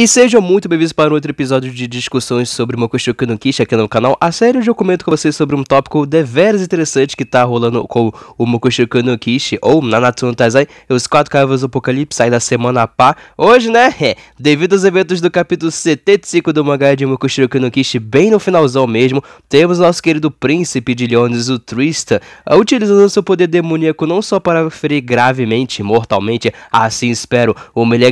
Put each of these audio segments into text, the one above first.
E sejam muito bem-vindos para outro episódio de discussões sobre uma questão aqui no canal. A série onde eu comento com vocês sobre um tópico deveras interessante que tá rolando com o Mokushio no Kishi ou Nanatsu no Taizai, é os quatro cavalos do apocalipse sai da semana pá. Hoje, né? É, devido aos eventos do capítulo 75 do mangá de Mokushio no Kishi, bem no finalzão mesmo, temos nosso querido príncipe de Leones, o Trista, utilizando seu poder demoníaco não só para ferir gravemente, mortalmente, assim espero, o Melee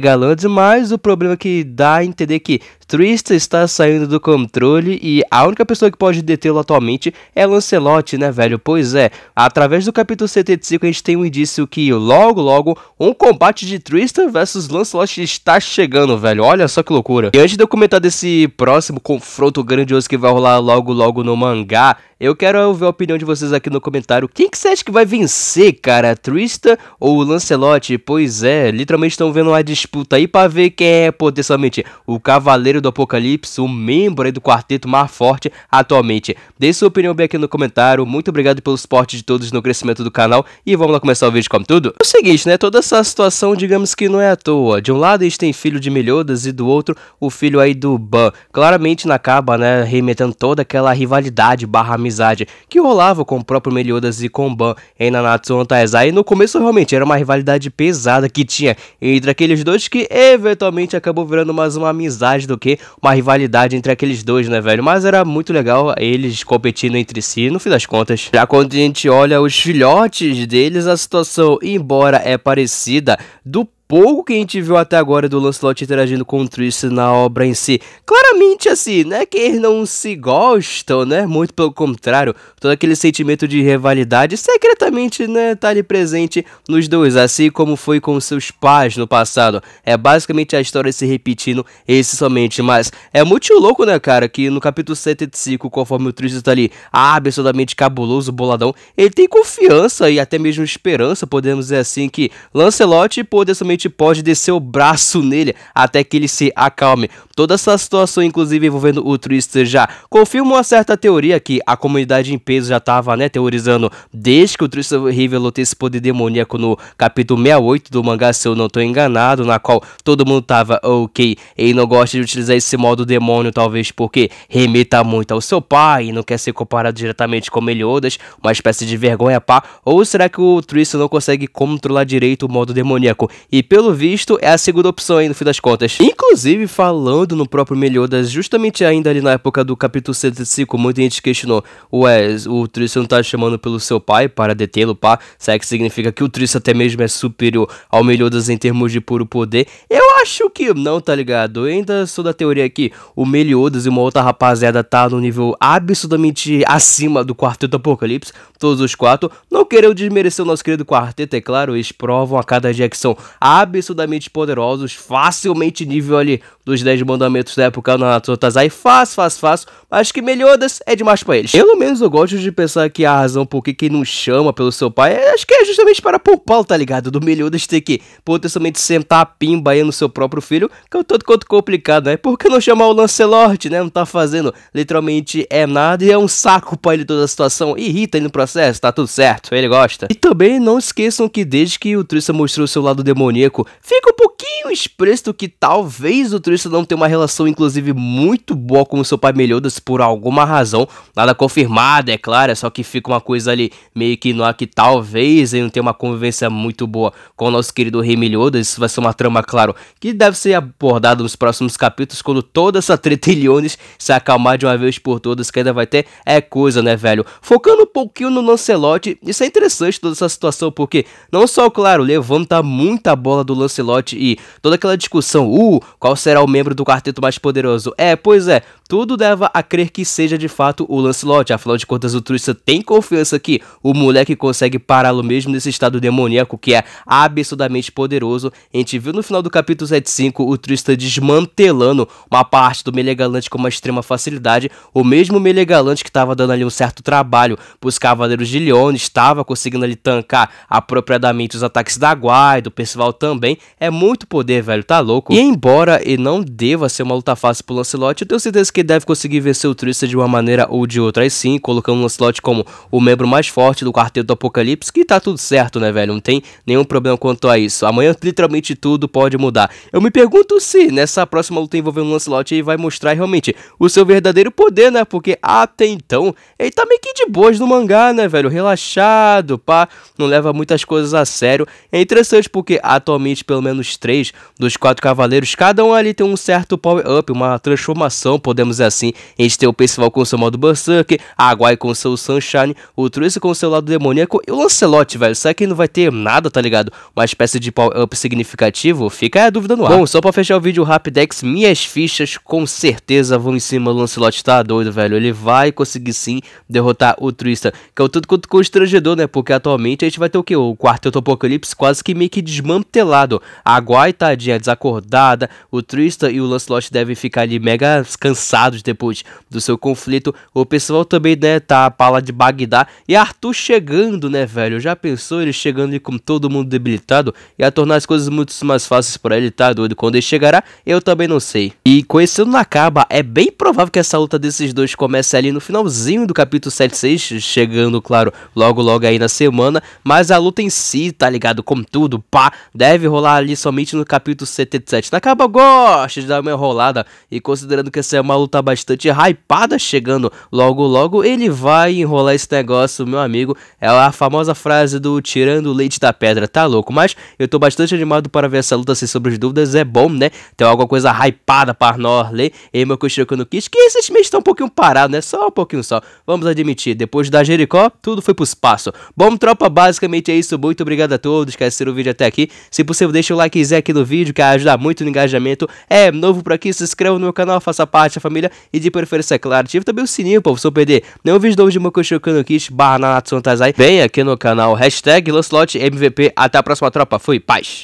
mas o problema é que dá a entender que Trista está saindo do controle e a única pessoa que pode detê-lo atualmente é Lancelot, né, velho? Pois é, através do capítulo 75 a gente tem um indício que logo, logo, um combate de Trista versus Lancelot está chegando, velho. Olha só que loucura. E antes de eu comentar desse próximo confronto grandioso que vai rolar logo, logo no mangá, eu quero ouvir a opinião de vocês aqui no comentário. Quem que você acha que vai vencer, cara? Trista ou Lancelot? Pois é, literalmente estão vendo uma disputa aí para ver quem é potencialmente o cavaleiro Cavaleiro do Apocalipse, um membro do quarteto mais forte atualmente. Deixe sua opinião bem aqui no comentário. Muito obrigado pelo suporte de todos no crescimento do canal e vamos lá começar o vídeo como tudo? É o seguinte, né? Toda essa situação, digamos que não é à toa. De um lado a gente tem filho de Meliodas e do outro o filho aí do Ban. Claramente na caba, né, remetendo toda aquela rivalidade barra amizade que rolava com o próprio Meliodas e com o Ban em Nanatsu no E no começo realmente era uma rivalidade pesada que tinha entre aqueles dois que eventualmente acabou virando mais uma amizade do que quê, uma rivalidade entre aqueles dois, né, velho? Mas era muito legal eles competindo entre si, no fim das contas. Já quando a gente olha os filhotes deles, a situação, embora é parecida, do pouco que a gente viu até agora do Lancelot interagindo com o Triss na obra em si, claramente assim, né, que eles não se gostam, né, muito pelo contrário, todo aquele sentimento de rivalidade secretamente, né, tá ali presente nos dois, assim como foi com seus pais no passado. É basicamente a história se repetindo, esse somente, mas é muito louco, né, cara, que no capítulo 75, conforme o Triss tá ali, absolutamente cabuloso, boladão, ele tem confiança e até mesmo esperança, podemos dizer assim, que Lancelot poder somente pode descer o braço nele até que ele se acalme. Toda essa situação, inclusive envolvendo o Twister, já confirma uma certa teoria que a comunidade em peso já estava né, teorizando desde que o Twister revelou ter esse poder demoníaco no capítulo 68 do mangá, se eu não estou enganado, na qual todo mundo tava ok e não gosta de utilizar esse modo demônio, talvez porque remeta muito ao seu pai e não quer ser comparado diretamente com Meliodas, uma espécie de vergonha pá, ou será que o Twister não consegue controlar direito o modo demoníaco e pelo visto, é a segunda opção aí no fim das contas. Inclusive, falando no próprio Meliodas, justamente ainda ali na época do capítulo 75, muita gente questionou: Ué, o Tristan tá chamando pelo seu pai para detê-lo, pá? Será que significa que o Tristan até mesmo é superior ao Meliodas em termos de puro poder? Eu acho que não, tá ligado? Eu ainda sou da teoria que o Meliodas e uma outra rapaziada tá no nível absolutamente acima do Quarteto Apocalipse, todos os quatro. Não querendo desmerecer o nosso querido quarteto, é claro, eles provam a cada dia que são a absurdamente poderosos, facilmente nível ali dos 10 mandamentos da época na Natsotazai, fácil, fácil, fácil, mas que Meliodas é demais para eles. Pelo menos eu gosto de pensar que a razão por que quem não chama pelo seu pai, é, acho que é justamente para poupá-lo, tá ligado? Do Meliodas ter que potencialmente sentar a pimba aí no seu próprio filho, que é um tanto quanto complicado, né? Por que não chamar o Lancelot, né? Não tá fazendo literalmente é nada e é um saco para ele toda a situação. Irrita ele no processo, tá tudo certo, ele gosta. E também não esqueçam que desde que o Trista mostrou seu lado demoníaco, fica um pouquinho pouquinho explícito que talvez o Tristan tenha uma relação, inclusive, muito boa com o seu pai Meliodas por alguma razão. Nada confirmado, é claro, é só que fica uma coisa ali meio que no ar que talvez ele não tenha uma convivência muito boa com o nosso querido Rei Meliodas. Isso vai ser uma trama, claro, que deve ser abordada nos próximos capítulos, quando toda essa treta Iliones se acalmar de uma vez por todas, que ainda vai ter é coisa, né, velho? Focando um pouquinho no Lancelote, isso é interessante toda essa situação, porque não só, claro, levanta tá muita bola do Lancelote e toda aquela discussão, uh, qual será o membro do quarteto mais poderoso? É, pois é, tudo leva a crer que seja de fato o Lancelot, afinal de contas o Trussa tem confiança que o moleque consegue pará-lo mesmo nesse estado demoníaco que é absurdamente poderoso. A gente viu no final do capítulo 75 o Trussa desmantelando uma parte do Melegalante com uma extrema facilidade, o mesmo Melegalante que estava dando ali um certo trabalho para os Cavaleiros de Leone, estava conseguindo ali tancar apropriadamente os ataques da Guarda, do Percival também, é muito poderoso poder, velho, tá louco. E embora ele não deva ser uma luta fácil pro Lancelot, eu tenho certeza que ele deve conseguir vencer o Trista de uma maneira ou de outra. Aí sim, colocando o Lancelot como o membro mais forte do Quarteto do Apocalipse, que tá tudo certo, né, velho? Não tem nenhum problema quanto a isso. Amanhã, literalmente, tudo pode mudar. Eu me pergunto se nessa próxima luta envolvendo o Lancelot ele vai mostrar realmente o seu verdadeiro poder, né? Porque até então, ele tá meio que de boas no mangá, né, velho? Relaxado, pá, não leva muitas coisas a sério. É interessante porque atualmente, pelo menos três poderes dos quatro cavaleiros, cada um ali tem um certo power-up, uma transformação, podemos dizer assim. A gente tem o Percival com seu modo Berserk, a Aguai com seu Sunshine, o Truce com seu lado demoníaco e o Lancelot, velho. Será que não vai ter nada, tá ligado? Uma espécie de power-up significativo? Fica a dúvida no ar. Bom, só pra fechar o vídeo Rapidex, minhas fichas com certeza vão em cima do Lancelot, tá doido, velho? Ele vai conseguir sim derrotar o Trista, que é o tanto quanto constrangedor, né? Porque atualmente a gente vai ter o que? O quarteto apocalipse quase que meio que desmantelado. A Aguai coitadinha desacordada, o Tristan e o Lancelot devem ficar ali mega cansados depois do seu conflito. O pessoal também, né, tá a pala de Bagdá. E Arthur chegando, né, velho? Já pensou ele chegando ali com todo mundo debilitado? Ia tornar as coisas muito mais fáceis para ele, tá doido? Quando ele chegará, eu também não sei. E conhecendo Nakaba, é bem provável que essa luta desses dois comece ali no finalzinho do capítulo 76, chegando, claro, logo logo aí na semana. Mas a luta em si, tá ligado? Como tudo, pá, deve rolar ali somente no capítulo 77. Nakaba gosta de dar uma enrolada e considerando que essa é uma luta bastante hypada chegando logo logo, ele vai enrolar esse negócio, meu amigo. É a famosa frase do tirando o leite da pedra, tá louco? Mas eu tô bastante animado para ver essa luta sem sobre de dúvidas, é bom, né? Tem alguma coisa hypada para ler. e meu Kushiro no Kiss, que esses meses estão um pouquinho parados, né? Só um pouquinho só. Vamos admitir, depois da Jericó, tudo foi pro espaço. Bom, tropa, basicamente é isso. Muito obrigado a todos que assistiram o vídeo até aqui. Se possível, deixa o likezinho aqui no do vídeo, que ajuda muito no engajamento. É novo por aqui, se inscreva no meu canal, faça parte da família e de preferência, é claro, ative também o sininho para você perder nenhum vídeo novo de Mokushu Kano Kish barra Nanatsu Tazai. Vem aqui no canal, hashtag LancelotMVP. Até a próxima tropa, fui, paz!